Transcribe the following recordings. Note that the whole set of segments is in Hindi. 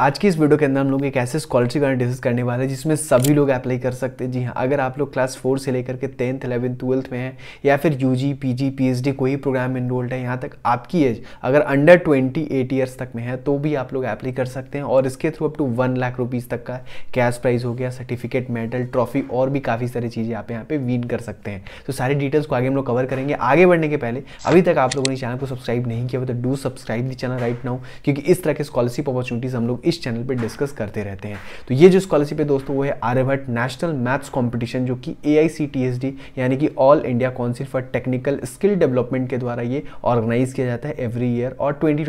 आज की इस वीडियो के अंदर हम लोग एक ऐसे स्कॉलरशिप गाना डिस्कस करने वाले हैं जिसमें सभी लोग अप्लाई कर सकते हैं जी हाँ अगर आप लोग क्लास फोर से लेकर के टेंथ इलेवंथ ट्वेल्थ में हैं या फिर U G P G P H D कोई प्रोग्राम में इनरोल्ड है यहाँ तक आपकी एज अगर अंडर ट्वेंटी एट ईयर्स तक में है तो भी आप लोग अप्लाई कर सकते हैं और इसके through up to one lakh rupees तक का कैश प्राइज हो गया सर्टिफिकेट मेडल ट्रॉफी और भी काफ़ी सारी चीज़ें आप यहाँ पर विन कर सकते हैं तो सारी डिटेल्स को आगे हम लोग कवर करेंगे आगे बढ़ने के पहले अभी तक आप लोगों ने चैनल को सब्सक्राइब नहीं किया तो do subscribe the channel right now क्योंकि इस तरह के स्कॉलरशिप अपॉर्चुनिटीज़ हम लोग इस चैनल पर डिस्कस करते रहते हैं तो ये जो स्कॉलरशिप है दोस्तों वो है आर्यभट्ट नेशनल मैथ्स कॉम्पिटिशन जो कि ए यानी कि All India Council for Technical Skill Development के द्वारा ये ऑर्गेनाइज किया जाता है एवरी ईयर और ट्वेंटी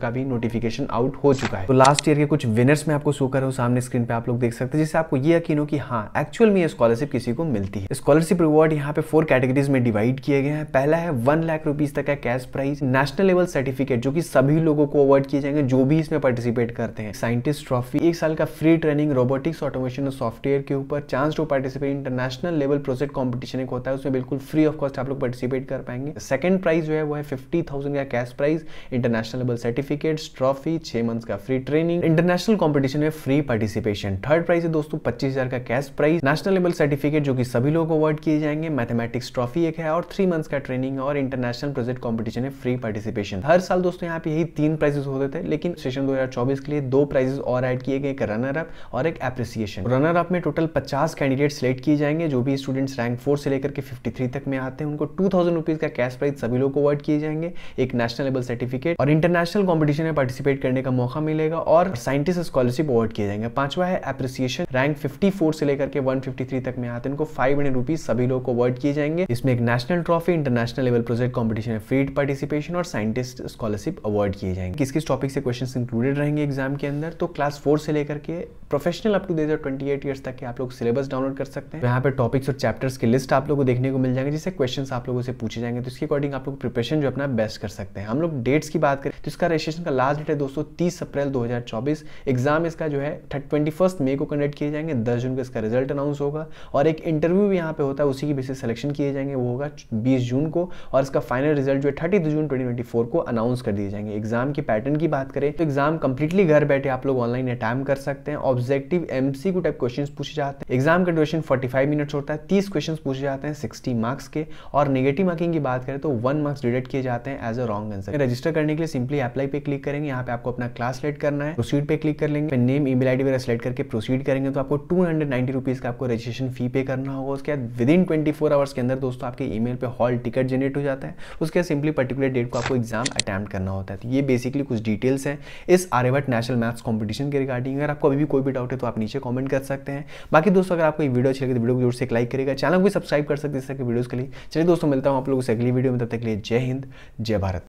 का भी नोटिफिकेशन आउट हो चुका है तो लास्ट ईयर के कुछ विनर्स में आपको शो कर रहा हूँ सामने स्क्रीन पर आप लोग देख सकते हैं जिससे आपको ये यकीन हो कि हाँ एक्चुअल में ये स्कॉलरशिप किसी को मिलती है स्कॉलरशिप रिवॉर्ड यहाँ पे फोर कैटेगरीज में डिवाइड किए गए हैं पहला है वन लाख रुपीज तक का cash prize national level certificate जो कि सभी लोगों को अवार्ड किए जाएंगे जो भी इसमें पार्टिसिपेट करते हैं साइंटिस्ट ट्रॉफी एक साल का फ्री ट्रेनिंग रोबोटिक्स ऑटोमेशन और सॉफ्टवेयर के ऊपर chance to participate international level project competition एक होता है उसमें बिल्कुल फ्री ऑफ कॉस्ट आप लोग पार्टिसिपेट कर पाएंगे सेकंड प्राइज जो है वो है फिफ्टी थाउजेंड का cash prize international level certificate trophy छह मंथ का फ्री ट्रेनिंग इंटरनेशनल कॉम्पिटिशन में फ्री पार्टिसिपेशन थर्ड प्राइज है दोस्तों पच्चीस हजार का cash prize national level certificate जो कि सभी लोग अवार्ड किए जाएंगे मैथमेटिक्स ट्रॉफी एक है और थ्री मंथ्स का ट्रेनिंग और इंटरनेशनल प्रोजेक्ट कॉम्पिटिशन है फ्री पार्टिसिपेशन हर साल दोस्तों यहाँ पे यही तीन प्राइजेस होते थे लेकिन सेशन 2024 के लिए दो प्राइजेस और ऐड किए गए रनर अप और एक अप्रिसिएशन रनर अप में टोटल पचास कैंडिडेट सिलेक्ट किए जाएंगे जो भी स्टूडेंट्स रैंक फोर से लेकर के फिफ्टी तक में आते हैं उनको टू थाउजेंड का कैश प्राइज सभी लोग को अवार्ड किए जाएंगे एक नेशनल लेवल सर्टिफिकेट और इंटरनेशनल कॉम्पिटिशन में पार्टिसिपेट करने का मौका मिलेगा और साइंटिस्ट स्कॉलरशिप अवार्ड किए जाएंगे पांचवा है अप्रिसिएशन रैंक 54 से लेकर के 153 तक में आते हैं उनको फाइव हंड्रेड रुपीज सभी लोग को अवार्ड किए जाएंगे इसमें एक national trophy international level project competition में फ्रीड पार्टिसिपेशन और साइंटिस्ट स्कॉलरशिप अवार्ड किए जाएंगे किस किस टॉपिक से क्वेश्चन इंक्लूडेड रहेंगे एग्जाम के अंदर अंदर तो क्लास फोर से लेकर के professional up to the twenty eight years तक के आप लोग सिलेबस डाउनलोड कर सकते हैं यहाँ पे टॉपिक्स और चैप्टर्स की लिस्ट आप लोगों को देखने को मिल जाएंगे जिससे क्वेश्चन आप लोगों से पूछे जाएंगे तो इसके अकॉर्डिंग आप लोग प्रिपरेशन जो अपना बेस्ट कर सकते हैं हम लोग डेट्स की बात करें तो इसका रजिस्ट्रेशन का लास्ट डेट है दोस्तों तीस अप्रैल दो एग्जाम इसका जो है ट्वेंटी फर्स्ट मे को कंडक्ट किए जाएंगे दस जून को इसका रिजल्ट अनाउंस होगा और एक इंटरव्यू भी यहाँ पे होता है उसी की बेसिस सिलेक्शन किए जाएंगे वो होगा बीस जून को और इसका फाइनल रिजल्ट जो है थर्टी जून ट्वेंटी को अनाउंस कर दिए जाएंगे एग्जाम की पैटर्न की बात करें तो एग्जाम कंप्लीटली घर बैठे बेटे आप लोग ऑनलाइन अटैम्प कर सकते हैं ऑब्जेक्टिव को टाइप क्वेश्चन पूछे जाते हैं एग्जाम का ड्यूरेशन फोर्टी फाइव मिनट्स होता है तीस क्वेश्चन पूछे जाते हैं सिक्सटी मार्क्स के और नेगेटिव मार्किंग की बात करें तो वन मार्क्स डिडेक्ट किए जाते हैं as a wrong answer register करने के लिए सिंपली अप्लाई पे क्लिक करेंगे यहाँ पे आपको अपना क्लास सेलेक्ट करना है प्रोसीड पे क्लिक कर लेंगे नेम ई मेल वगैरह सेलेक्ट करके प्रोसीड करेंगे तो आपको टू हंड्रेड का आपको रजिस्ट्रेशन फी पे करना होगा उसके बाद विद इन ट्वेंटी आवर्स के अंदर दोस्तों आपके ई पे हॉल टिकट जनरेट हो जाता है उसके बाद सिंपली पर्टिकुलर डेट को आपको एग्जाम अटैम्प्ट करना होता है तो ये बेसिकली कुछ डिटेल्स हैं इस आर्यभट नेशनल मैथ्स कॉम्पिटिशन के रिगार्डिंग अगर आपको अभी भी कोई भी डाउट है तो आप नीचे कॉमेंट कर सकते हैं बाकी दोस्तों अगर आपको ये वीडियो अच्छी लगे तो वीडियो को जोर से लाइक करेगा चैनल को भी सब्सक्राइब कर सकते हैं इस तरह के वीडियोज़ के लिए चलिए दोस्तों मिलता हूँ आप लोगों से अगली वीडियो में तब तक के लिए जय हिंद जय भारत